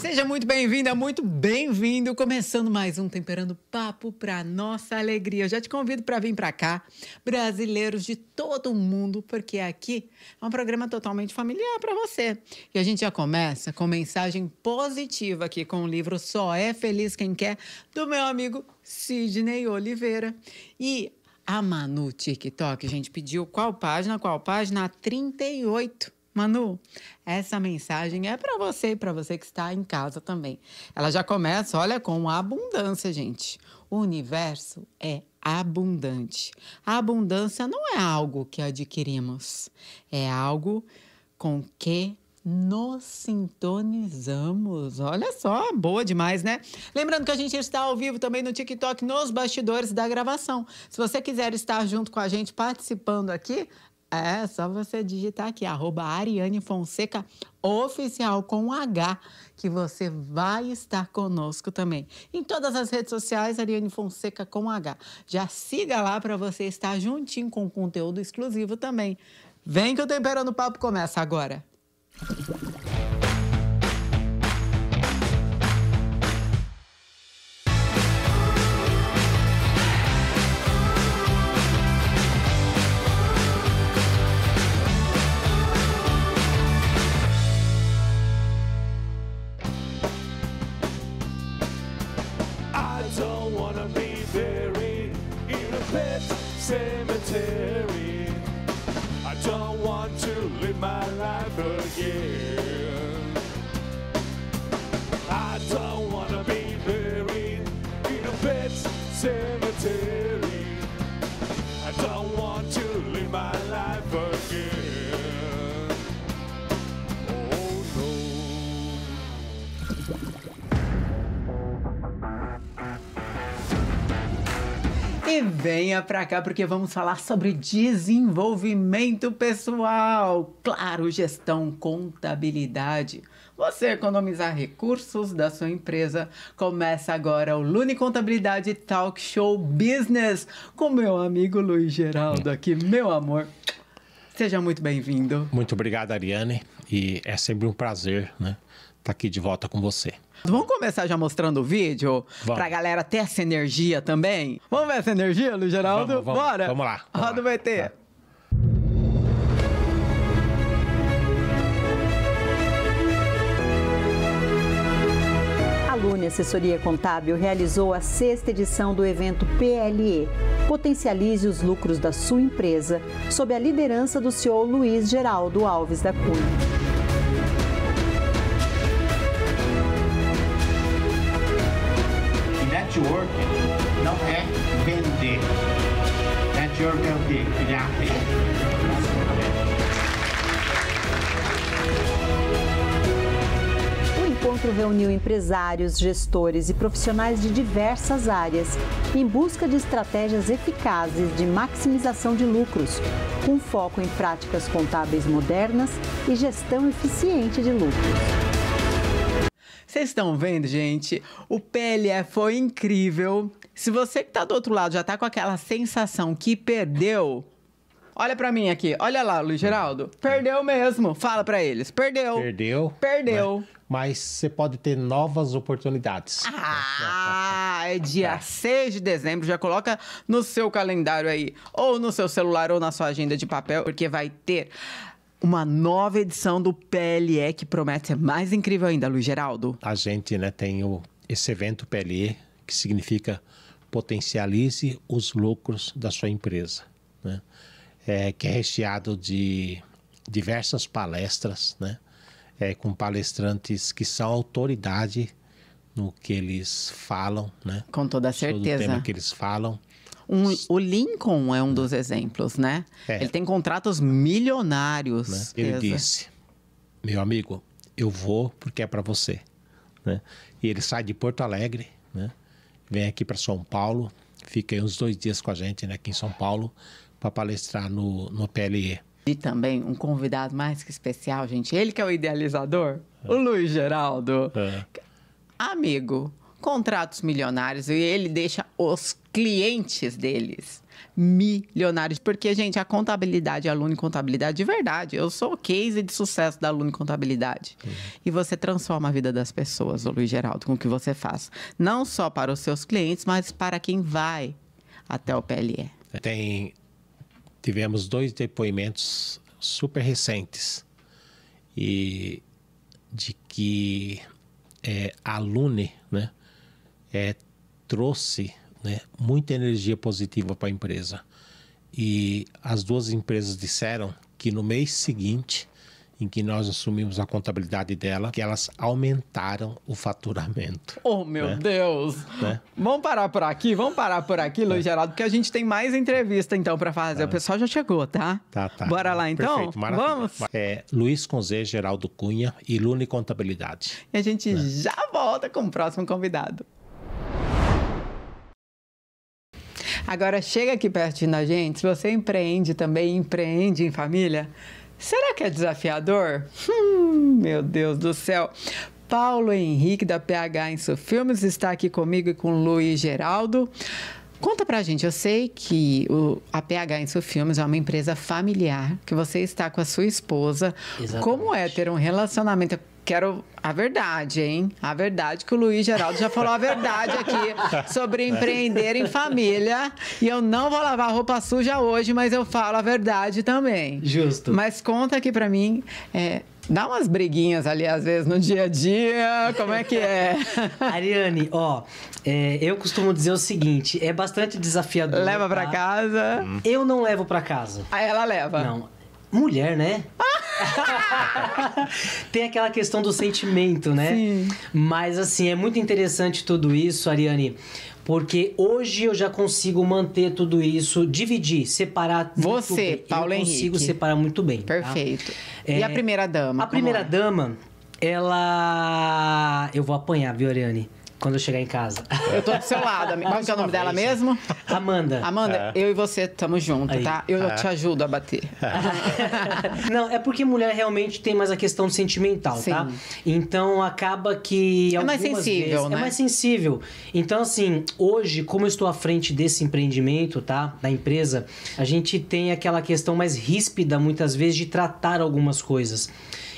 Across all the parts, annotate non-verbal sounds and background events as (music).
Seja muito bem-vinda, muito bem-vindo. Começando mais um Temperando Papo para nossa alegria. Eu já te convido para vir para cá, brasileiros de todo mundo, porque aqui é um programa totalmente familiar para você. E a gente já começa com mensagem positiva aqui com o livro Só é Feliz Quem Quer, do meu amigo Sidney Oliveira. E a Manu TikTok, gente, pediu qual página? Qual página? 38 Manu, essa mensagem é para você e para você que está em casa também. Ela já começa, olha, com abundância, gente. O universo é abundante. A abundância não é algo que adquirimos, é algo com que nos sintonizamos. Olha só, boa demais, né? Lembrando que a gente está ao vivo também no TikTok, nos bastidores da gravação. Se você quiser estar junto com a gente participando aqui, é, só você digitar aqui, arroba Ariane Fonseca Oficial com H, que você vai estar conosco também. Em todas as redes sociais, Ariane Fonseca com H. Já siga lá para você estar juntinho com conteúdo exclusivo também. Vem que o Temperando Papo começa agora. venha para cá porque vamos falar sobre desenvolvimento pessoal, claro, gestão, contabilidade. Você economizar recursos da sua empresa. Começa agora o Lune Contabilidade Talk Show Business com meu amigo Luiz Geraldo hum. aqui, meu amor. Seja muito bem-vindo. Muito obrigado, Ariane, e é sempre um prazer, né, estar tá aqui de volta com você. Vamos começar já mostrando o vídeo? Vamos. Pra galera ter essa energia também? Vamos ver essa energia, Luiz Geraldo? Vamos, vamos, Bora! Vamos lá! Roda o VT! Tá. Assessoria Contábil realizou a sexta edição do evento PLE. Potencialize os lucros da sua empresa, sob a liderança do CEO Luiz Geraldo Alves da Cunha. É o encontro reuniu empresários, gestores e profissionais de diversas áreas em busca de estratégias eficazes de maximização de lucros, com foco em práticas contábeis modernas e gestão eficiente de lucros. Vocês estão vendo, gente? O PLE foi incrível. Se você que tá do outro lado já tá com aquela sensação que perdeu, Olha para mim aqui. Olha lá, Luiz Geraldo. Perdeu mesmo. Fala para eles. Perdeu. Perdeu. Perdeu. Mas você pode ter novas oportunidades. Ah, é dia 6 é. de dezembro. Já coloca no seu calendário aí, ou no seu celular, ou na sua agenda de papel, porque vai ter uma nova edição do PLE que promete ser mais incrível ainda, Luiz Geraldo. A gente né, tem o, esse evento PLE, que significa potencialize os lucros da sua empresa, né? é, que é recheado de diversas palestras, né? É, com palestrantes que são autoridade no que eles falam, né? Com toda certeza. No tema que eles falam. Um, o Lincoln é um dos exemplos, né? É. Ele tem contratos milionários. Né? Ele disse, meu amigo, eu vou porque é para você. Né? E ele sai de Porto Alegre, né? vem aqui para São Paulo, fica aí uns dois dias com a gente né, aqui em São Paulo para palestrar no, no PLE. E também um convidado mais que especial, gente. Ele que é o idealizador, é. o Luiz Geraldo. É. Amigo, contratos milionários e ele deixa os clientes deles milionários. Porque, gente, a contabilidade, aluno em contabilidade, de verdade, eu sou o case de sucesso da aluno em contabilidade. Uhum. E você transforma a vida das pessoas, Luiz Geraldo, com o que você faz. Não só para os seus clientes, mas para quem vai até o PLE. Tem, tivemos dois depoimentos super recentes e de que é, a Lune né, é, trouxe né? muita energia positiva para a empresa. E as duas empresas disseram que no mês seguinte, em que nós assumimos a contabilidade dela, que elas aumentaram o faturamento. Oh, meu né? Deus! Né? Vamos parar por aqui, vamos parar por aqui, Luiz é. Geraldo, porque a gente tem mais entrevista então para fazer. Tá. O pessoal já chegou, tá? Tá, tá. Bora lá então? Perfeito, maravilha. Vamos? É, Luiz Conze, Geraldo Cunha, Lune Contabilidade. E a gente né? já volta com o próximo convidado. Agora, chega aqui pertinho da gente, se você empreende também, empreende em família, será que é desafiador? Hum, meu Deus do céu! Paulo Henrique, da PH Insofilmes, está aqui comigo e com Luiz Geraldo. Conta pra gente, eu sei que o, a PH Insofilmes é uma empresa familiar, que você está com a sua esposa. Exatamente. Como é ter um relacionamento quero a verdade, hein? A verdade que o Luiz Geraldo já falou a verdade aqui sobre é. empreender em família. E eu não vou lavar roupa suja hoje, mas eu falo a verdade também. Justo. Mas conta aqui para mim. É, Dá umas briguinhas ali, às vezes, no dia a dia. Como é que é? (laughs) Ariane, ó, é, eu costumo dizer o seguinte: é bastante desafiador. Leva tá? para casa. Uhum. Eu não levo para casa. Ah, ela leva. Não. Mulher, né? Ah! (laughs) Tem aquela questão do sentimento, né? Sim. Mas assim, é muito interessante tudo isso, Ariane. Porque hoje eu já consigo manter tudo isso, dividir, separar. Você, Paulo eu Henrique. Eu consigo separar muito bem. Tá? Perfeito. Tá? e é, a primeira dama? A primeira é? dama, ela. Eu vou apanhar, viu, Ariane? quando eu chegar em casa. (laughs) Eu tô do seu lado, Qual que é o nome dela né? mesmo? Amanda. Amanda, é. eu e você estamos juntos, Aí. tá? Eu é. te ajudo a bater. (laughs) Não, é porque mulher realmente tem mais a questão sentimental, tá? Sim. tá? Então acaba que. É mais sensível, vezes, é né? É mais sensível. Então, assim, hoje, como eu estou à frente desse empreendimento, tá? Da empresa, a gente tem aquela questão mais ríspida, muitas vezes, de tratar algumas coisas.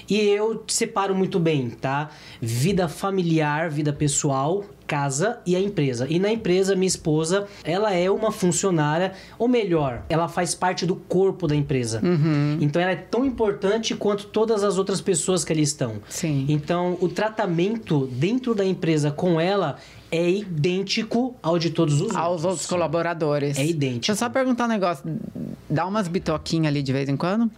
E eu separo muito bem, tá? Vida familiar, vida pessoal, casa e a empresa. E na empresa, minha esposa, ela é uma funcionária, ou melhor, ela faz parte do corpo da empresa. Uhum. Então ela é tão importante quanto todas as outras pessoas que ali estão. Sim. Então o tratamento dentro da empresa com ela é idêntico ao de todos os Aos outros. outros colaboradores. É idêntico. Deixa eu só perguntar um negócio. Dá umas bitoquinhas ali de vez em quando?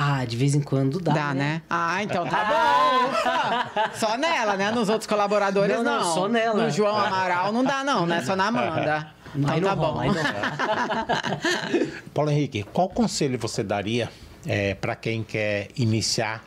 Ah, de vez em quando dá. Dá, né? né? Ah, então tá bom. (laughs) Só nela, né? Nos outros colaboradores, não. Não, não. só nela. No João é. Amaral não dá, não, né? Só na Amanda. Então aí tá bom. bom. Aí (laughs) Paulo Henrique, qual conselho você daria é, para quem quer iniciar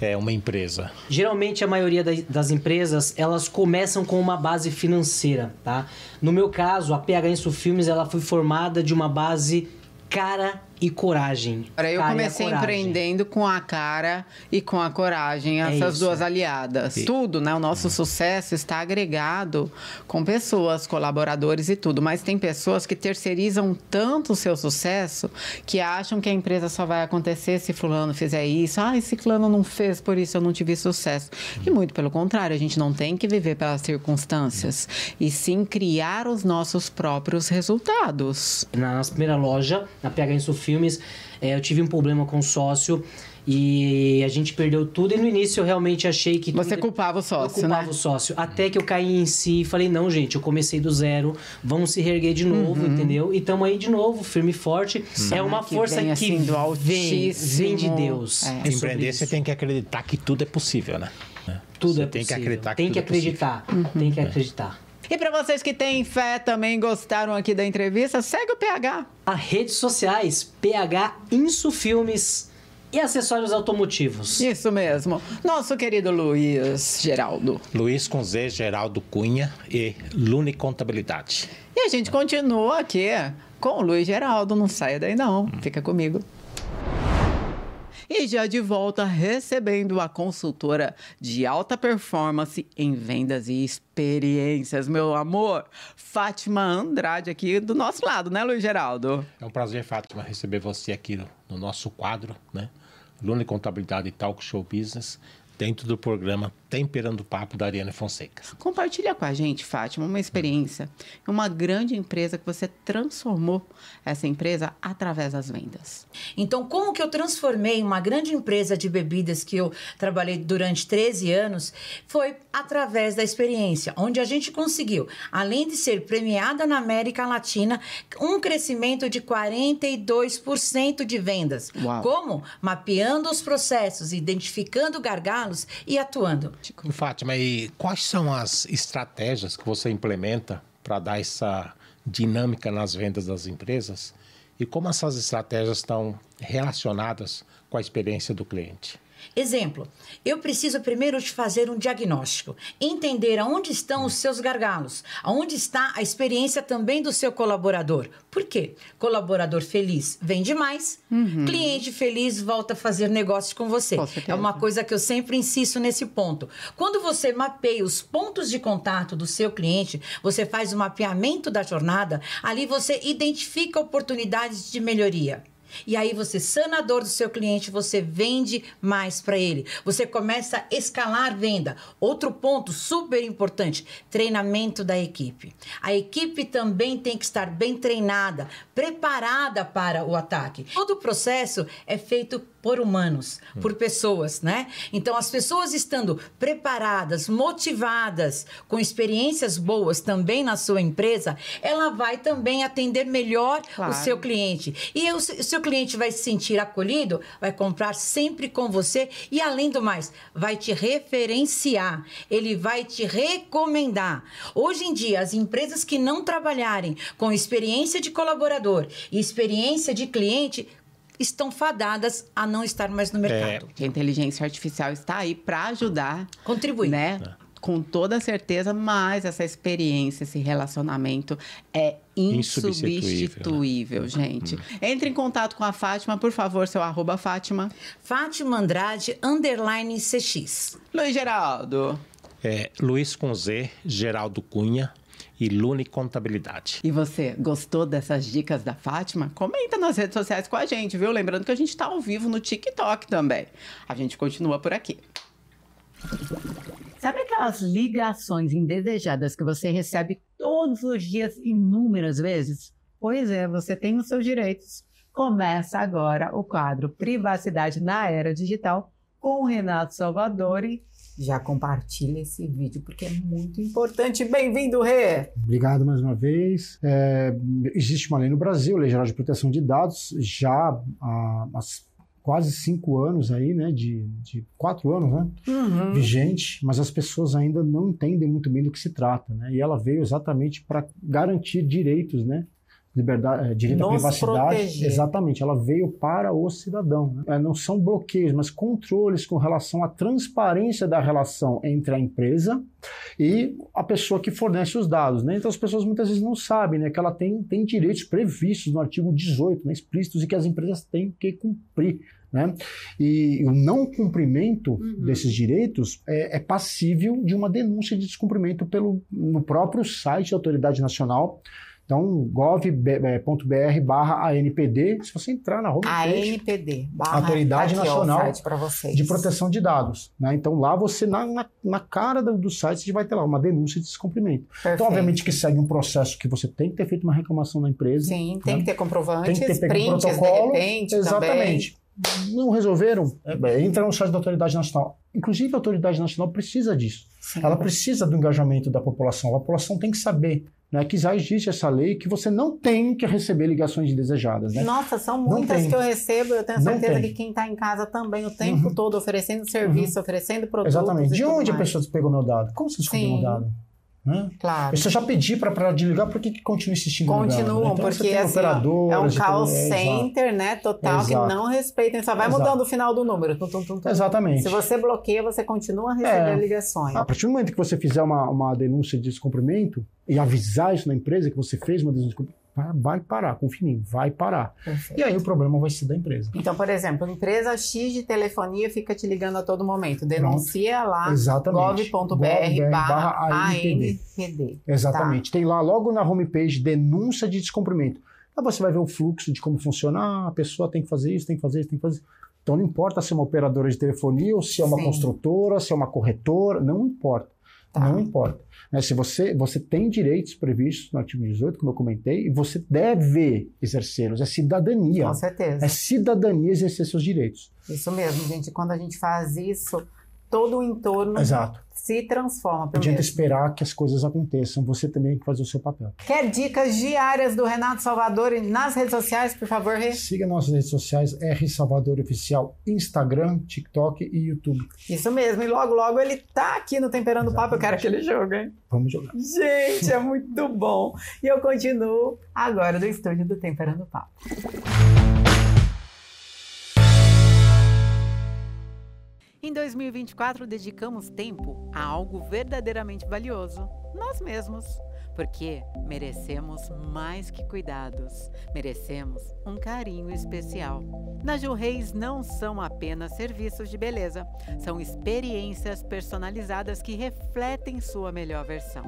é, uma empresa? Geralmente a maioria das empresas elas começam com uma base financeira, tá? No meu caso, a PH Inso Filmes ela foi formada de uma base cara e coragem. Para eu cara comecei empreendendo com a cara e com a coragem, é essas é duas aliadas. E... Tudo, né? O nosso é. sucesso está agregado com pessoas, colaboradores e tudo. Mas tem pessoas que terceirizam tanto o seu sucesso que acham que a empresa só vai acontecer se fulano fizer isso. Ah, esse clano não fez, por isso eu não tive sucesso. Hum. E muito pelo contrário, a gente não tem que viver pelas circunstâncias hum. e sim criar os nossos próprios resultados. Na nossa primeira loja, na PH Insufra, filmes. É, eu tive um problema com o sócio e a gente perdeu tudo. E no início eu realmente achei que. Você tudo... culpava o sócio, eu culpava né? o sócio. Até que eu caí em si e falei: não, gente, eu comecei do zero, vamos se reerguer de novo, uhum. entendeu? E estamos aí de novo, firme e forte. É uma que força vem, que assim, do vem, vem de Deus. É. é Empreender, você tem que acreditar que tudo é possível, né? Tudo você é possível. Tem que acreditar. Que tem que é acreditar. É uhum. Tem que é. acreditar. E para vocês que têm fé também gostaram aqui da entrevista, segue o PH. As redes sociais, PH Insufilmes e acessórios automotivos. Isso mesmo. Nosso querido Luiz Geraldo. Luiz com Z, Geraldo Cunha e Lune Contabilidade. E a gente continua aqui com o Luiz Geraldo, não saia daí não, fica comigo e já de volta recebendo a consultora de alta performance em vendas e experiências, meu amor, Fátima Andrade aqui do nosso lado, né, Luiz Geraldo? É um prazer, Fátima, receber você aqui no, no nosso quadro, né? Luna Contabilidade e Talk Show Business, dentro do programa Temperando tá o Papo da Ariane Fonseca. Compartilha com a gente, Fátima, uma experiência, uma grande empresa que você transformou essa empresa através das vendas. Então, como que eu transformei uma grande empresa de bebidas que eu trabalhei durante 13 anos? Foi através da experiência, onde a gente conseguiu, além de ser premiada na América Latina, um crescimento de 42% de vendas. Uau. Como? Mapeando os processos, identificando gargalos e atuando prático. Fátima, e quais são as estratégias que você implementa para dar essa dinâmica nas vendas das empresas? E como essas estratégias estão relacionadas com a experiência do cliente? Exemplo, eu preciso primeiro te fazer um diagnóstico, entender aonde estão os seus gargalos, aonde está a experiência também do seu colaborador. Por quê? Colaborador feliz vende mais, uhum. cliente feliz volta a fazer negócios com você. Com é uma coisa que eu sempre insisto nesse ponto. Quando você mapeia os pontos de contato do seu cliente, você faz o mapeamento da jornada, ali você identifica oportunidades de melhoria. E aí você sana a dor do seu cliente, você vende mais para ele. Você começa a escalar venda. Outro ponto super importante, treinamento da equipe. A equipe também tem que estar bem treinada, preparada para o ataque. Todo o processo é feito por humanos, hum. por pessoas, né? Então, as pessoas estando preparadas, motivadas, com experiências boas também na sua empresa, ela vai também atender melhor claro. o seu cliente. E o seu cliente vai se sentir acolhido, vai comprar sempre com você e, além do mais, vai te referenciar, ele vai te recomendar. Hoje em dia, as empresas que não trabalharem com experiência de colaborador e experiência de cliente, estão fadadas a não estar mais no é. mercado. É. A inteligência artificial está aí para ajudar, contribuir, né? É. Com toda certeza, mas essa experiência, esse relacionamento é insubstituível, né? gente. Hum. Entre em contato com a Fátima, por favor, seu arroba Fátima. Fátima Andrade, underline CX. Luiz Geraldo. É, Luiz com Z, Geraldo Cunha, e Lune Contabilidade. E você, gostou dessas dicas da Fátima? Comenta nas redes sociais com a gente, viu? Lembrando que a gente está ao vivo no TikTok também. A gente continua por aqui. Sabe aquelas ligações indesejadas que você recebe todos os dias, inúmeras vezes? Pois é, você tem os seus direitos. Começa agora o quadro Privacidade na Era Digital com o Renato Salvadori já compartilha esse vídeo, porque é muito importante. Bem-vindo, Rê! Obrigado mais uma vez. É, existe uma lei no Brasil, Lei Geral de Proteção de Dados, já há, há quase cinco anos aí, né, de, de quatro anos, né, uhum. vigente, mas as pessoas ainda não entendem muito bem do que se trata, né, e ela veio exatamente para garantir direitos, né, liberdade, eh, direito Nos à privacidade. Proteger. Exatamente, ela veio para o cidadão. Né? Eh, não são bloqueios, mas controles com relação à transparência da relação entre a empresa e a pessoa que fornece os dados. Né? Então as pessoas muitas vezes não sabem né, que ela tem, tem direitos previstos no artigo 18, né, explícitos, e que as empresas têm que cumprir. Né? E o não cumprimento uhum. desses direitos é, é, passível de uma denúncia de descumprimento pelo, no próprio site da Autoridade Nacional então, gov.br barra ANPD, se você entrar na roupa, ANPD, barra Autoridade Nacional de Proteção de Dados. Né? Então, lá você, na, na, na, cara do, site, você vai ter lá uma denúncia de descumprimento. Então, Perfeito. Então, obviamente que segue um processo que você tem que ter feito uma reclamação na empresa. Sim, né? tem que ter comprovantes, tem que ter prints, protocolo, de repente, Exatamente. Também não resolveram, é, é, entra no site da autoridade nacional. Inclusive, a autoridade nacional precisa disso. Sim. Ela precisa do engajamento da população. A população tem que saber né, que já existe essa lei que você não tem que receber ligações indesejadas. Né? Nossa, são muitas que eu recebo, eu tenho certeza que quem está em casa também o tempo uhum. todo oferecendo serviço, uhum. oferecendo produtos. Exatamente. De onde a pessoa pegou meu dado? Como você descobriu meu dado? Né? Claro. eu já pedi para desligar, por que, continua insistindo? Né? Continuam, né? então, porque assim, é um call center, é, né? Total, que não respeita, só vai mudando o final do número. Tum, tum, tum, Exatamente. Se você bloqueia, você continua a receber é. ligações. A partir do momento que você fizer uma, uma denúncia de descumprimento e avisar isso na empresa que você fez uma denúncia de descumprimento, vai parar, confia em mim, vai parar. Perfeito. E aí o problema vai ser da empresa. Então, por exemplo, empresa X de telefonia fica te ligando a todo momento. Denuncia Pronto. lá gov.br barra ANPD. Tá? Exatamente. Tá. Tem lá logo na homepage denúncia de descumprimento. Aí você vai ver o fluxo de como funciona. Ah, a pessoa tem que fazer isso, tem que fazer isso, tem que fazer isso. Então não importa se é uma operadora de telefonia ou se é uma Sim. construtora, se é uma corretora, não importa. Tá. Não importa. Né? Se você, você tem direitos previstos no artigo 18, como eu comentei, e você deve exercê-los. É cidadania. Com certeza. É cidadania exercer seus direitos. Isso mesmo, gente. Quando a gente faz isso, todo o entorno Exato se transforma. Não adianta esperar que as coisas aconteçam, você também tem que fazer o seu papel. Quer dicas diárias do Renato Salvador nas redes sociais, por favor, Rê? Siga nossas redes sociais, R Salvador Oficial, Instagram, TikTok e YouTube. Isso mesmo, e logo, logo ele tá aqui no Temperando Exatamente. Papo, eu quero aquele jogo, hein? Vamos jogar. Gente, é muito bom. E eu continuo agora do estúdio do Temperando Papo. 2024 dedicamos tempo a algo verdadeiramente valioso, nós mesmos, porque merecemos mais que cuidados, merecemos um carinho especial. Na Ju Reis não são apenas serviços de beleza, são experiências personalizadas que refletem sua melhor versão.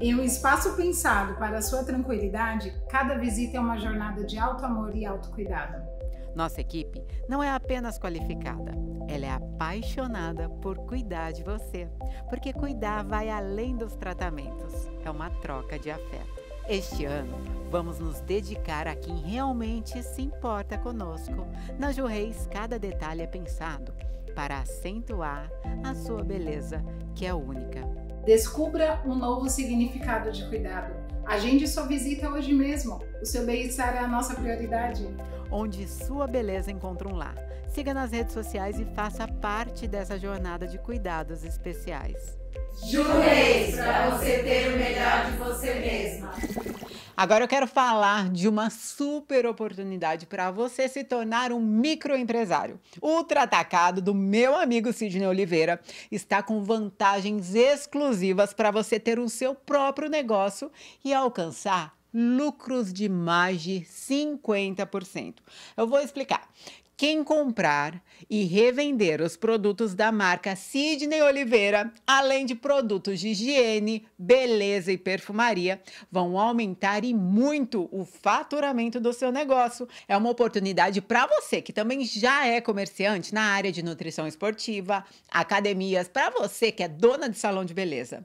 Em um espaço pensado para sua tranquilidade, cada visita é uma jornada de alto amor e alto cuidado. Nossa equipe não é apenas qualificada, ela é apaixonada por cuidar de você, porque cuidar vai além dos tratamentos, é uma troca de afeto. Este ano, vamos nos dedicar a quem realmente se importa conosco. Na Ju cada detalhe é pensado para acentuar a sua beleza, que é única. Descubra um novo significado de cuidado Agende sua visita hoje mesmo. O seu bem-estar é a nossa prioridade. Onde sua beleza encontra um lar. Siga nas redes sociais e faça parte dessa jornada de cuidados especiais. Jureis! Agora eu quero falar de uma super oportunidade para você se tornar um microempresário. Ultra Atacado do meu amigo Sidney Oliveira está com vantagens exclusivas para você ter o seu próprio negócio e alcançar lucros de mais de 50%. Eu vou explicar. Quem comprar e revender os produtos da marca Sidney Oliveira, além de produtos de higiene, beleza e perfumaria, vão aumentar e muito o faturamento do seu negócio. É uma oportunidade para você que também já é comerciante na área de nutrição esportiva, academias, para você que é dona de salão de beleza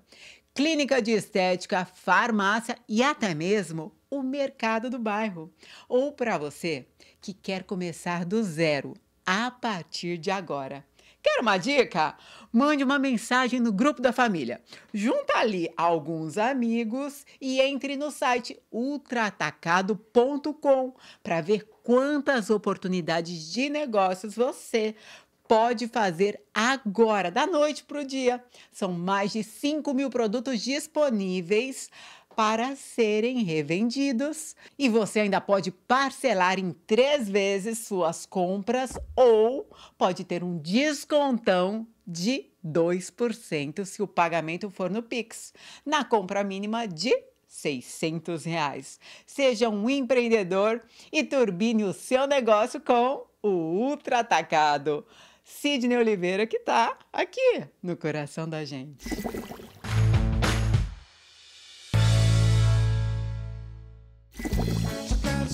clínica de estética, farmácia e até mesmo o mercado do bairro. Ou para você que quer começar do zero a partir de agora. Quer uma dica? Mande uma mensagem no grupo da família. Junta ali alguns amigos e entre no site ultratacado.com para ver quantas oportunidades de negócios você pode fazer agora, da noite para o dia. São mais de 5 mil produtos disponíveis para serem revendidos. E você ainda pode parcelar em três vezes suas compras ou pode ter um descontão de 2% se o pagamento for no Pix, na compra mínima de 600 reais. Seja um empreendedor e turbine o seu negócio com o Ultra Atacado. Sidney Oliveira, que está aqui no coração da gente.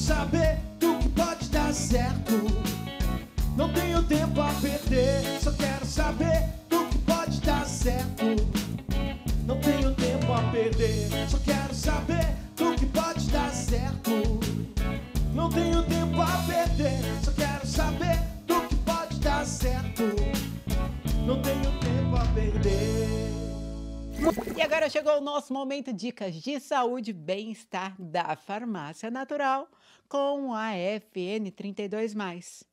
saber do que pode dar certo. Não tenho tempo a perder, só quero saber do que pode dar certo. Não tenho tempo a perder, só quero saber do que pode dar certo. Não tenho tempo a perder, só quero saber E agora chegou o nosso momento dicas de saúde e bem-estar da Farmácia Natural com a FN32+.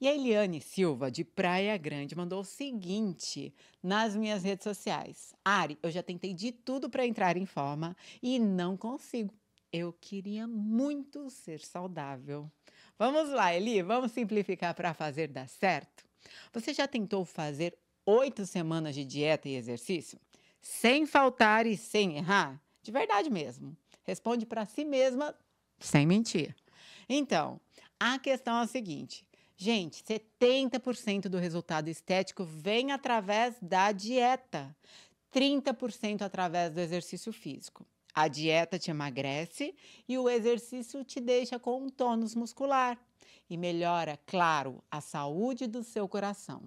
E a Eliane Silva, de Praia Grande, mandou o seguinte nas minhas redes sociais. Ari, eu já tentei de tudo para entrar em forma e não consigo. Eu queria muito ser saudável. Vamos lá, Eli, vamos simplificar para fazer dar certo? Você já tentou fazer oito semanas de dieta e exercício? sem faltar e sem errar? De verdade mesmo. Responde para si mesma sem mentir. Então, a questão é a seguinte: gente, 70% do resultado estético vem através da dieta, 30% através do exercício físico. A dieta te emagrece e o exercício te deixa com um tônus muscular e melhora, claro, a saúde do seu coração.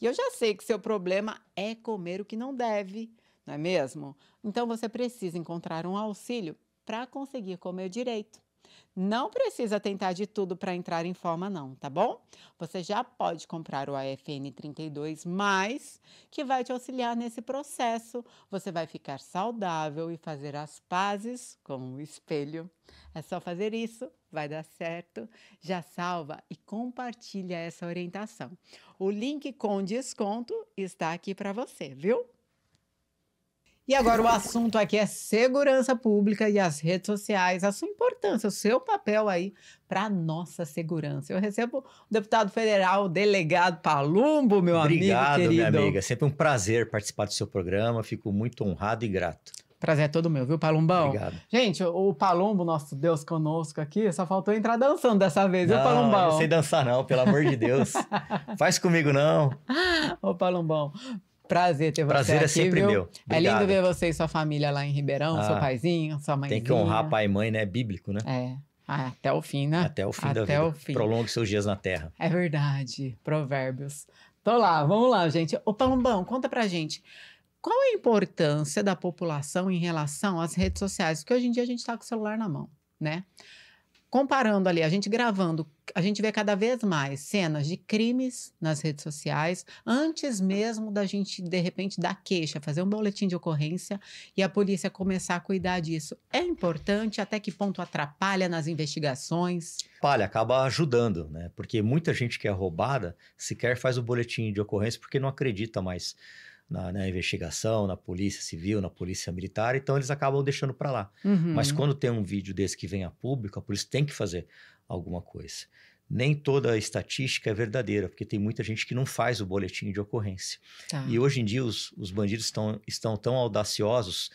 E eu já sei que seu problema é comer o que não deve, não é mesmo? Então você precisa encontrar um auxílio para conseguir comer direito. Não precisa tentar de tudo para entrar em forma, não, tá bom? Você já pode comprar o AFN 32, que vai te auxiliar nesse processo. Você vai ficar saudável e fazer as pazes com o espelho. É só fazer isso, vai dar certo. Já salva e compartilha essa orientação. O link com desconto está aqui para você, viu? E agora o assunto aqui é segurança pública e as redes sociais, a sua importância, o seu papel aí para nossa segurança. Eu recebo o deputado federal, o delegado Palumbo, meu Obrigado, amigo Obrigado, minha amiga. Sempre um prazer participar do seu programa. Fico muito honrado e grato. Prazer é todo meu, viu, Palumbão? Obrigado. Gente, o Palumbo, nosso Deus conosco aqui, só faltou entrar dançando dessa vez, não, viu, Palumbão? Não, sei dançar não, pelo amor de Deus. (laughs) Faz comigo não. Ô, Palumbão, Prazer ter você Prazer é aqui, é sempre viu? meu. Obrigado. É lindo ver você e sua família lá em Ribeirão, ah, seu paizinho, sua mãe Tem que honrar pai e mãe, né? É bíblico, né? É. Ah, até o fim, né? Até o fim até da vida. O fim. Prolongue seus dias na terra. É verdade. Provérbios. Tô lá, vamos lá, gente. Ô, Palombão, conta pra gente. Qual a importância da população em relação às redes sociais? Porque hoje em dia a gente tá com o celular na mão, né? comparando ali, a gente gravando, a gente vê cada vez mais cenas de crimes nas redes sociais, antes mesmo da gente, de repente, dar queixa, fazer um boletim de ocorrência e a polícia começar a cuidar disso. É importante? Até que ponto atrapalha nas investigações? Atrapalha, acaba ajudando, né? Porque muita gente que é roubada sequer faz o boletim de ocorrência porque não acredita mais na, na, investigação, na polícia civil, na polícia militar, então eles acabam deixando para lá. Uhum. Mas quando tem um vídeo desse que vem a público, a polícia tem que fazer alguma coisa. Nem toda a estatística é verdadeira, porque tem muita gente que não faz o boletim de ocorrência. Tá. E hoje em dia os, os bandidos tão, estão tão audaciosos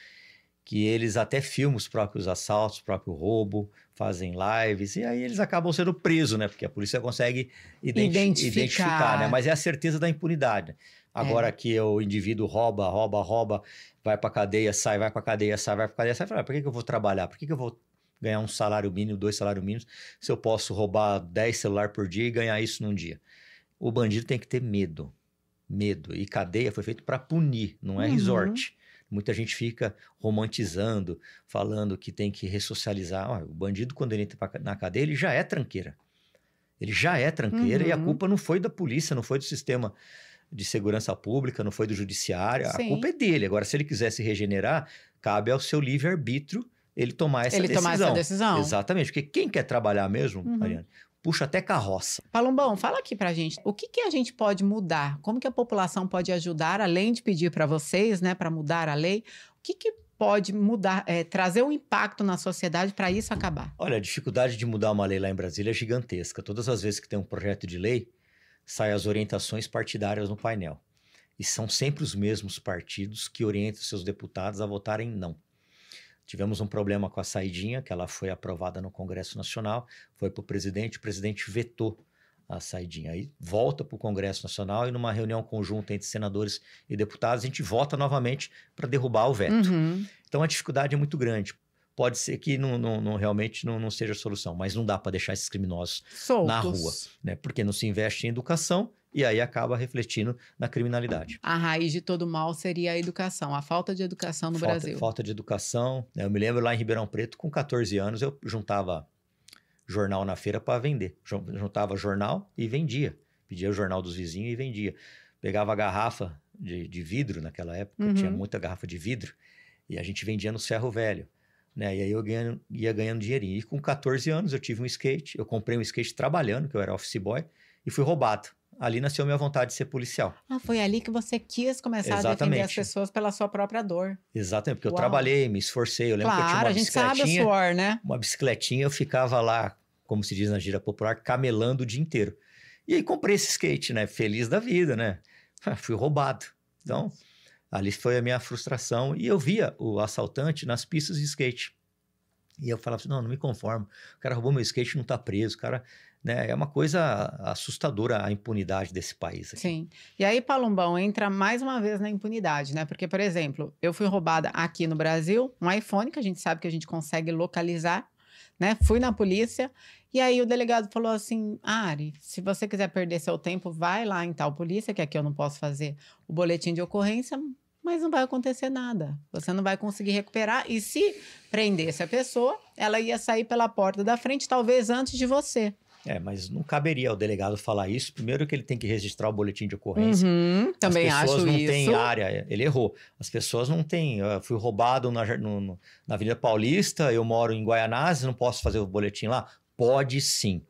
que eles até filmam os próprios assaltos, o próprio roubo, fazem lives, e aí eles acabam sendo presos, né? Porque a polícia consegue identi identificar. identificar né? Mas é a certeza da impunidade. Né? Agora é. que o indivíduo rouba, rouba, rouba, vai para cadeia, sai, vai para cadeia, sai, vai para cadeia, sai. Fala, ah, por que, que eu vou trabalhar? Por que, que eu vou ganhar um salário mínimo, dois salários mínimos, se eu posso roubar 10 celular por dia e ganhar isso num dia? O bandido tem que ter medo. Medo. E cadeia foi feito para punir, não é uhum. resort. Muita gente fica romantizando, falando que tem que ressocializar. Olha, o bandido, quando ele entra na cadeia, ele já é tranqueira. Ele já é tranqueira uhum. e a uhum. culpa não foi da polícia, não foi do sistema de segurança pública, não foi do judiciário. Sim. A culpa é dele. Agora, se ele quiser se regenerar, cabe ao seu livre-arbítrio ele tomar essa ele decisão. Ele tomar essa decisão. Exatamente. Porque quem quer trabalhar mesmo, uhum. Mariana, puxa até carroça. Palumbão, fala aqui pra gente, o que, que a gente pode mudar? Como que a população pode ajudar, além de pedir para vocês, né, para mudar a lei? O que, que pode mudar, é, trazer um impacto na sociedade para isso acabar? Olha, a dificuldade de mudar uma lei lá em Brasília é gigantesca. Todas as vezes que tem um projeto de lei, saem as orientações partidárias no painel. E são sempre os mesmos partidos que orientam seus deputados a votarem não. Tivemos um problema com a saidinha, que ela foi aprovada no Congresso Nacional, foi para o presidente, o presidente vetou a saidinha. Aí volta para o Congresso Nacional e numa reunião conjunta entre senadores e deputados, a gente vota novamente para derrubar o veto. Uhum. Então a dificuldade é muito grande pode ser que não, não, não realmente não, não, seja a solução, mas não dá para deixar esses criminosos Soltos. na rua, né? Porque não se investe em educação e aí acaba refletindo na criminalidade. A raiz de todo mal seria a educação, a falta de educação no falta, Brasil. Falta de educação. Né? Eu me lembro lá em Ribeirão Preto, com 14 anos, eu juntava jornal na feira para vender. Juntava jornal e vendia. Pedia o jornal dos vizinhos e vendia. Pegava a garrafa de, de vidro, naquela época uhum. tinha muita garrafa de vidro, e a gente vendia no Cerro velho. Né? E aí eu ganho, ia ganhando dinheirinho. E com 14 anos eu tive um skate, eu comprei um skate trabalhando, que eu era office boy, e fui roubado. Ali nasceu minha vontade de ser policial. Ah, foi ali que você quis começar Exatamente. a defender as pessoas pela sua própria dor. Exatamente, porque Uau. eu trabalhei, me esforcei. Eu lembro claro, que eu tinha uma a gente bicicletinha, sabe o suor, né? Uma bicicletinha, eu ficava lá, como se diz na gíria popular, camelando o dia inteiro. E aí comprei esse skate, né? Feliz da vida, né? (laughs) Fui roubado. Então, Ali foi a minha frustração. E eu via o assaltante nas pistas de skate. E eu falava assim: não, não me conformo. O cara roubou meu skate não está preso. O cara. Né, é uma coisa assustadora a impunidade desse país. Aqui. Sim. E aí, Palumbão, entra mais uma vez na impunidade, né? Porque, por exemplo, eu fui roubada aqui no Brasil, um iPhone, que a gente sabe que a gente consegue localizar, né? Fui na polícia e aí o delegado falou assim: Ari, se você quiser perder seu tempo, vai lá em tal polícia, que aqui eu não posso fazer o boletim de ocorrência, mas não vai acontecer nada. Você não vai conseguir recuperar. E se prendesse a pessoa, ela ia sair pela porta da frente, talvez antes de você. É, mas não caberia ao delegado falar isso. Primeiro que ele tem que registrar o boletim de ocorrência. Uhum, também acho isso. As pessoas não têm área. Ele errou. As pessoas não têm. Eu fui roubado na, no, na Avenida Paulista, eu moro em Guaianazes, não posso fazer o boletim lá? Pode sim.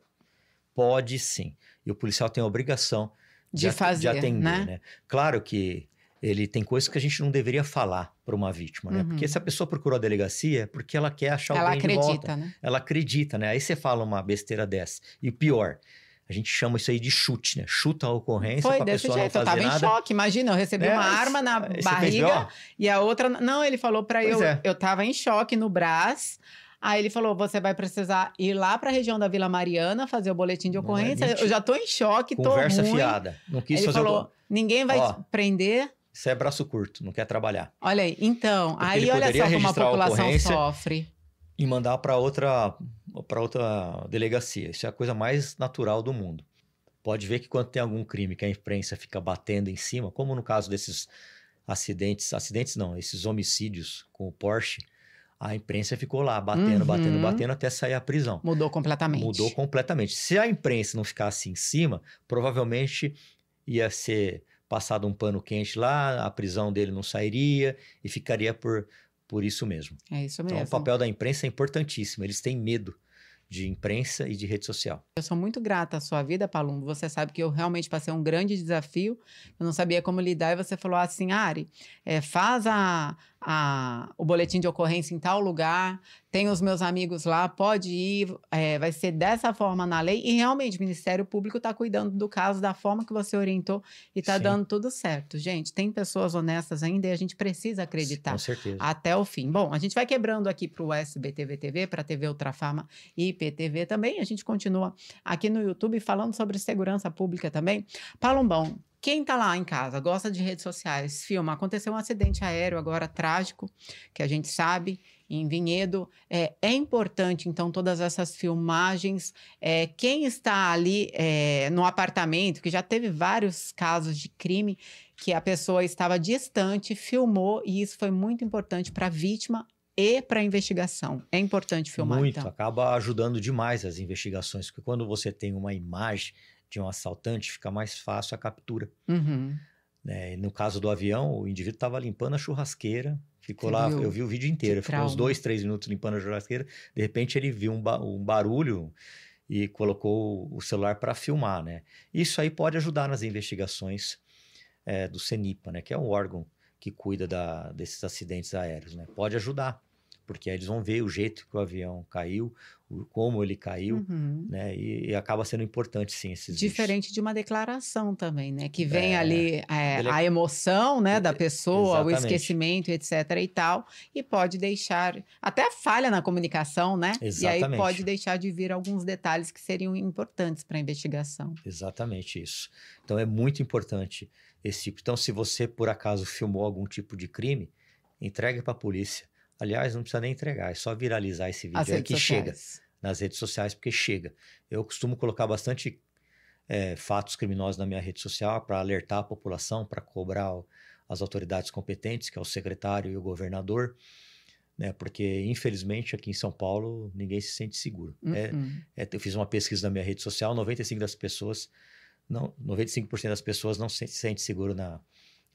Pode sim. E o policial tem a obrigação de, de fazer, de atender, né? né? Claro que ele tem coisas que a gente não deveria falar para uma vítima, né? Uhum. Porque se a pessoa procurou a delegacia é porque ela quer achar ela o acredita, de volta. Né? Ela acredita, né? Aí você fala uma besteira dessa. E o pior, a gente chama isso aí de chute, né? Chuta a ocorrência Foi, a desse pessoa jeito. não fazer nada. Eu tava nada. em choque, imagina, eu recebi é, uma arma na barriga e a outra... Não, ele falou para eu... É. Eu tava em choque no braço. Aí ele falou: você vai precisar ir lá para a região da Vila Mariana fazer o boletim de é ocorrência. É eu já tô em choque, Conversa tô ruim. Conversa fiada. Não quis ele fazer falou, o... ninguém vai Ó, prender, isso é braço curto, não quer trabalhar. Olha aí, então, Porque aí olha só como a população a sofre. E mandar para outra, para outra delegacia. Isso é a coisa mais natural do mundo. Pode ver que quando tem algum crime que a imprensa fica batendo em cima, como no caso desses acidentes, acidentes não, esses homicídios com o Porsche, a imprensa ficou lá batendo, uhum. batendo, batendo até sair a prisão. Mudou completamente. Mudou completamente. Se a imprensa não ficasse em cima, provavelmente ia ser passado um pano quente lá, a prisão dele não sairia e ficaria por, por isso mesmo. É isso mesmo. Então, o papel da imprensa é importantíssimo. Eles têm medo de imprensa e de rede social. Eu sou muito grata à sua vida, Palumbo. Você sabe que eu realmente passei um grande desafio. Eu não sabia como lidar e você falou assim, Ari, é, faz a, a, o boletim de ocorrência em tal lugar, tem os meus amigos lá, pode ir, é, vai ser dessa forma na lei. E realmente o Ministério Público está cuidando do caso da forma que você orientou e está dando tudo certo. Gente, tem pessoas honestas ainda e a gente precisa acreditar. Com certeza. Até o fim. Bom, a gente vai quebrando aqui para o SBTV TV, para a TV Ultrafarma e IPTV também. A gente continua aqui no YouTube falando sobre segurança pública também. Palumbão, quem tá lá em casa, gosta de redes sociais, filma. Aconteceu um acidente aéreo agora trágico, que a gente sabe, em Vinhedo. É, é importante, então, todas essas filmagens. É, quem está ali é, no apartamento, que já teve vários casos de crime, que a pessoa estava distante, filmou, e isso foi muito importante para a vítima e para a investigação. É importante filmar, Muito, então. acaba ajudando demais as investigações, porque quando você tem uma imagem de um assaltante, fica mais fácil a captura. Uhum. Né? No caso do avião, o indivíduo estava limpando a churrasqueira, ficou Você lá, viu? eu vi o vídeo inteiro, ficou uns dois, três minutos limpando a churrasqueira, de repente ele viu um, ba um barulho e colocou o celular para filmar, né? Isso aí pode ajudar nas investigações é, do CENIPA, né? Que é um órgão que cuida da, desses acidentes aéreos, né? Pode ajudar porque eles vão ver o jeito que o avião caiu, como ele caiu, uhum. né? E, e, acaba sendo importante, sim, esses Diferente bichos. de uma declaração também, né? Que vem é, ali é, ele... É a emoção, né, da pessoa, Exatamente. o esquecimento, etc e tal, e pode deixar, até falha na comunicação, né? Exatamente. E aí pode deixar de vir alguns detalhes que seriam importantes para a investigação. Exatamente isso. Então é muito importante esse tipo. Então se você, por acaso, filmou algum tipo de crime, entregue para a polícia Aliás, não precisa nem entregar, é só viralizar esse vídeo As aí que sociais. chega nas redes sociais, porque chega. Eu costumo colocar bastante é, fatos criminosos na minha rede social para alertar a população, para cobrar o, as autoridades competentes, que é o secretário e o governador, né? Porque infelizmente aqui em São Paulo ninguém se sente seguro. Uh -uh. É, uhum. é, eu fiz uma pesquisa na minha rede social, 95 das pessoas não, 95% das pessoas não se sente seguro na,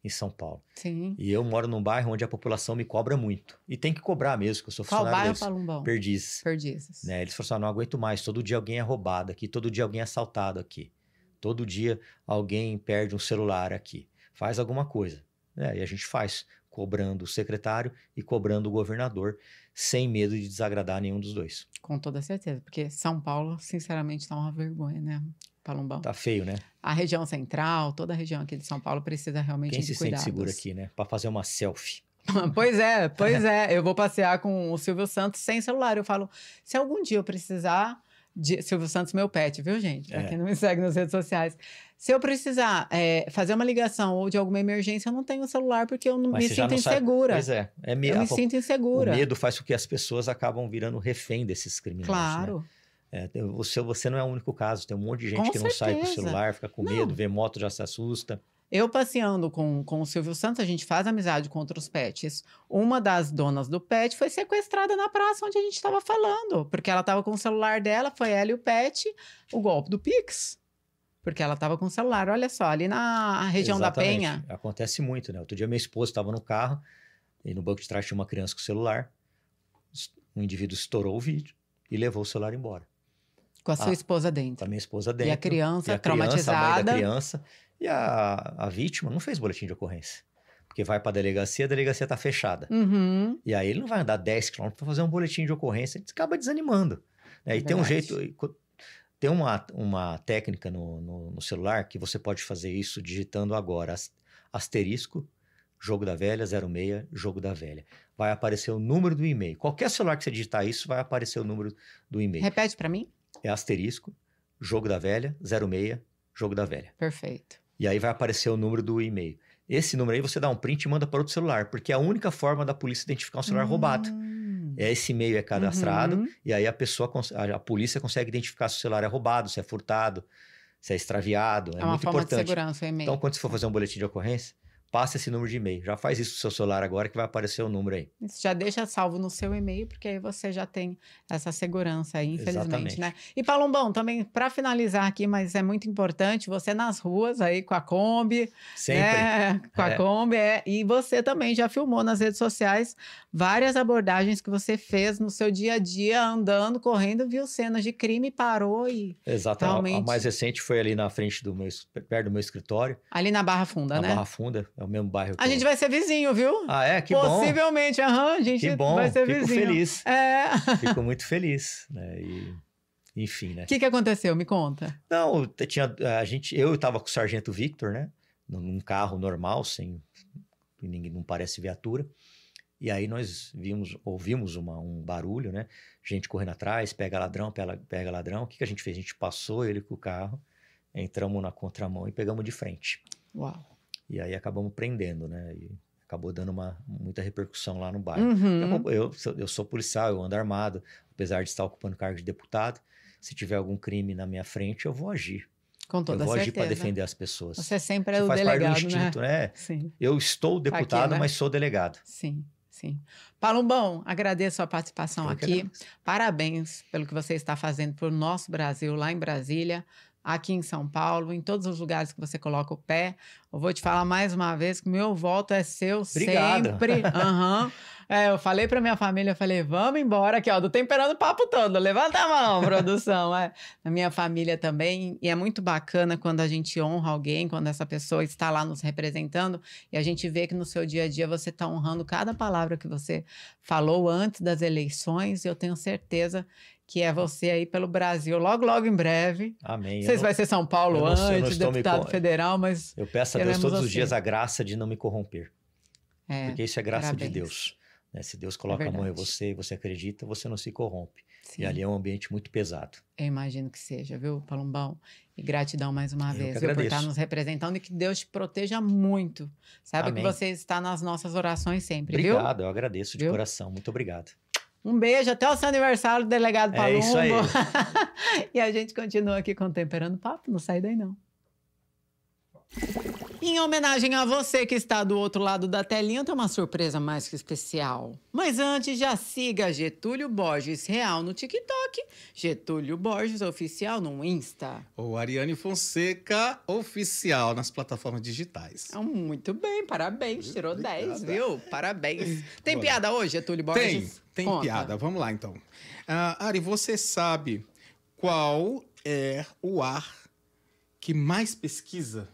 em São Paulo. Sim. E eu moro num bairro onde a população me cobra muito. E tem que cobrar mesmo, que eu sou Qual funcionário bairro, Palumbão? Perdizes. Perdizes. Né? Eles falaram assim, ah, não aguento mais, todo dia alguém é roubado aqui, todo dia alguém é assaltado aqui. Todo dia alguém perde um celular aqui. Faz alguma coisa. Né? E a gente faz, cobrando o secretário e cobrando o governador, sem medo de desagradar nenhum dos dois. Com toda certeza, porque São Paulo, sinceramente, está uma vergonha, né? Palumbão. Tá feio, né? A região central, toda a região aqui de São Paulo precisa realmente Quem de se cuidados. sente seguro aqui, né? Para fazer uma selfie. (laughs) pois é, pois (laughs) é. Eu vou passear com o Silvio Santos sem celular. Eu falo, se algum dia eu precisar de Silvio Santos, meu pet, viu, gente? Pra é. quem não me segue nas redes sociais. Se eu precisar é, fazer uma ligação ou de alguma emergência, eu não tenho celular porque eu não Mas me sinto não insegura. Sabe... Pois é. é me... Eu me sinto insegura. O medo faz com que as pessoas acabam virando refém desses criminosos. Né? Claro. Né? É, você, você não é o único caso, tem um monte de gente com que certeza. não sai com o celular, fica com não. medo, vê moto, já se assusta. Eu passeando com, com o Silvio Santos, a gente faz amizade com outros pets. Uma das donas do pet foi sequestrada na praça onde a gente estava falando, porque ela estava com o celular dela, foi ela e o pet, o golpe do Pix. Porque ela estava com o celular, olha só, ali na região Exatamente. da Penha. Acontece muito, né? Outro dia minha esposa estava no carro e no banco de trás tinha uma criança com o celular. Um indivíduo estourou o vídeo e levou o celular embora. Com a sua ah, esposa dentro. Com a minha esposa dentro. E a criança e a traumatizada. Criança, a mãe da criança. E a, a vítima não fez boletim de ocorrência. Porque vai para a delegacia, a delegacia está fechada. Uhum. E aí ele não vai andar 10 quilômetros para fazer um boletim de ocorrência, ele acaba desanimando. Né? É e tem um jeito. Tem uma, uma técnica no, no, no, celular que você pode fazer isso digitando agora asterisco, jogo da velha, 06, jogo da velha. Vai aparecer o número do e-mail. Qualquer celular que você digitar isso, vai aparecer o número do e-mail. Repete para mim é asterisco, jogo da velha, 06, jogo da velha. Perfeito. E aí vai aparecer o número do e-mail. Esse número aí você dá um print e manda para outro celular, porque é a única forma da polícia identificar um celular hum. roubado. É, esse e-mail é cadastrado uhum. e aí a pessoa, a, a, polícia consegue identificar se o celular é roubado, se é furtado, se é extraviado. É, é uma muito forma importante. De segurança, o e-mail. Então, quando você for fazer um boletim de ocorrência, passa esse número de e-mail. Já faz isso no seu celular agora que vai aparecer o número aí. Isso já deixa salvo no seu e-mail, porque aí você já tem essa segurança aí, infelizmente, Exatamente. né? E Palombão, também para finalizar aqui, mas é muito importante, você nas ruas aí com a Kombi, sempre, né? com a é. Kombi, é, e você também já filmou nas redes sociais várias abordagens que você fez no seu dia a dia andando, correndo, viu cenas de crime, parou e Exatamente. Realmente... A, mais recente foi ali na frente do meu perto do meu escritório. Ali na Barra Funda, na né? Barra Funda é o mesmo bairro. A gente vai ser vizinho, viu? Ah, é? Que Possivelmente, bom. Possivelmente, aham, a gente que bom. vai ser Fico vizinho. Fico feliz. É. Fico muito feliz, né? E, enfim, né? O que, que aconteceu? Me conta. Não, tinha, eh, a gente, eu estava com o Sargento Victor, né? Num carro normal, sem... Ninguém, não parece viatura. E aí nós vimos, ouvimos uma, um barulho, né? Gente correndo atrás, pega ladrão, pega, pega ladrão. O que, que a gente fez? A gente passou ele com o carro, entramos na contramão e pegamos de frente. Uau! E aí acabamos prendendo, né? E acabou dando uma, muita repercussão lá no bairro. Uhum. Eu, eu, eu, sou policial, eu ando armado, apesar de estar ocupando cargo de deputado. Se tiver algum crime na minha frente, eu vou agir. Com toda eu vou certeza. agir para defender as pessoas. Você sempre é Isso o faz delegado, parte do instinto, né? né? Sim. Eu estou tá deputado, Aqui, né? mas sou delegado. Sim. Sim. Palumbão, agradeço a participação aqui. Parabéns pelo que você está fazendo para o nosso Brasil, lá em Brasília aqui em São Paulo, em todos os lugares que você coloca o pé. Eu vou te falar mais uma vez que meu voto é seu Obrigado. sempre. Uhum. É, eu falei para minha família, eu falei, vamos embora aqui, ó, do temperando o papo todo, levanta a mão, produção. É. Na minha família também, e é muito bacana quando a gente honra alguém, quando essa pessoa está lá nos representando, e a gente vê que no seu dia a dia você está honrando cada palavra que você falou antes das eleições, e eu tenho certeza que é você aí pelo Brasil, logo, logo em breve. Amém. Vocês se vai ser São Paulo antes, não, deputado me... federal, mas. Eu peço a Deus todos os dias a graça de não me corromper. É, porque isso é graça parabéns. de Deus. Né? Se Deus é coloca é a mão em você e você acredita, você não se corrompe. Sim. E ali é um ambiente muito pesado. Eu imagino que seja, viu, Palumbão? E gratidão mais uma Eu vez viu, por estar nos representando e que Deus te proteja muito. Sabe Amém. que você está nas nossas orações sempre, obrigado, viu? Obrigado, eu agradeço de viu? coração. Muito obrigado. Um beijo, até o seu aniversário, delegado Palumbo. É isso aí. (laughs) e a gente continua aqui contemperando o Papo, não sai daí não. Em homenagem a você que está do outro lado da telinha, tem uma surpresa mais que especial. Mas antes, já siga Getúlio Borges Real no TikTok, Getúlio Borges Oficial no Insta. Ou Ariane Fonseca Oficial nas plataformas digitais. Ah, muito bem, parabéns, tirou Obrigada. 10, viu? Parabéns. Tem Bora. piada hoje, Getúlio Borges? Tem, tem Conta. piada. Vamos lá, então. Uh, Ari, você sabe qual é o ar que mais pesquisa?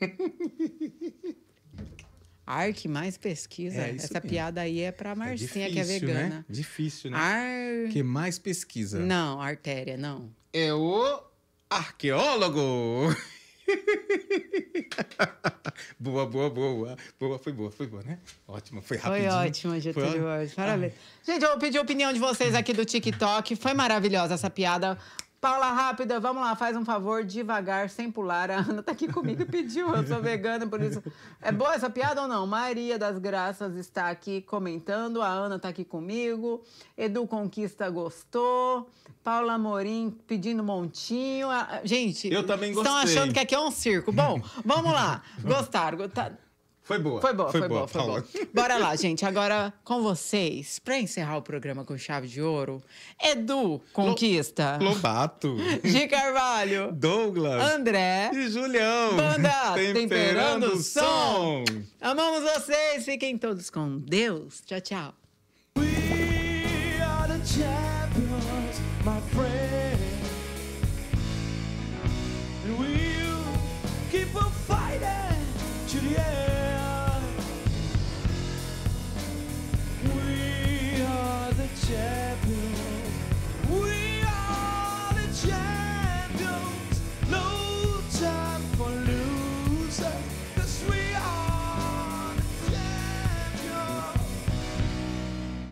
(laughs) Ar que mais pesquisa. É, Essa mesmo. piada aí é pra é Marcinha, é difícil, que é né? vegana. Né? Difícil, né? Ar... Que mais pesquisa. Não, artéria, não. É o arqueólogo. (laughs) boa, boa, boa. Boa, foi boa, foi boa, né? Ótima, foi rapidinho. Foi ótima, Getúlio Vargas. Parabéns. Ai. Ah. Gente, eu vou pedir a opinião de vocês aqui do TikTok. Foi maravilhosa essa piada. Paula Rápida, vamos lá, faz um favor, devagar, sem pular. A Ana tá aqui comigo e pediu, eu sou vegana, por isso. É boa essa piada ou não? Maria das Graças está aqui comentando, a Ana tá aqui comigo, Edu Conquista gostou, Paula Morim pedindo montinho. Gente, eu também gostei. estão achando que aqui é um circo. Bom, vamos lá, gostaram. Tá, foi boa. Foi boa, foi, foi boa, boa, foi Paula. boa. Bora lá, (laughs) gente. Agora com vocês, para encerrar o programa com chave de ouro, Edu Conquista. Lobato. De (laughs) Carvalho. Douglas. André. E Julião. Banda (laughs) Temperando, o som. som. Amamos vocês. Fiquem todos com Deus. Tchau, tchau. We are the